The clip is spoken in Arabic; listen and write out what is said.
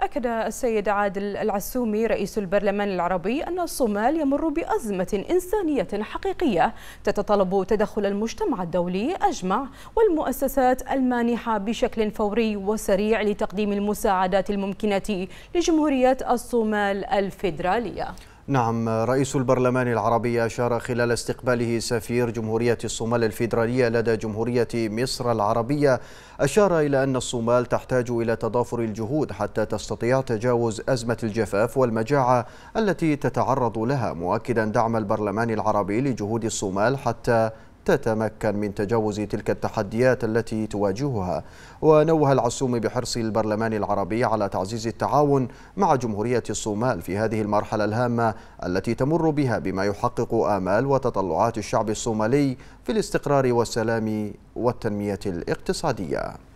أكد السيد عادل العسومي رئيس البرلمان العربي أن الصومال يمر بأزمة إنسانية حقيقية تتطلب تدخل المجتمع الدولي أجمع والمؤسسات المانحة بشكل فوري وسريع لتقديم المساعدات الممكنة لجمهورية الصومال الفيدرالية نعم رئيس البرلمان العربي أشار خلال استقباله سفير جمهورية الصومال الفيدرالية لدى جمهورية مصر العربية أشار إلى أن الصومال تحتاج إلى تضافر الجهود حتى تستطيع تجاوز أزمة الجفاف والمجاعة التي تتعرض لها مؤكدا دعم البرلمان العربي لجهود الصومال حتى تتمكن من تجاوز تلك التحديات التي تواجهها ونوه العسوم بحرص البرلمان العربي على تعزيز التعاون مع جمهورية الصومال في هذه المرحلة الهامة التي تمر بها بما يحقق آمال وتطلعات الشعب الصومالي في الاستقرار والسلام والتنمية الاقتصادية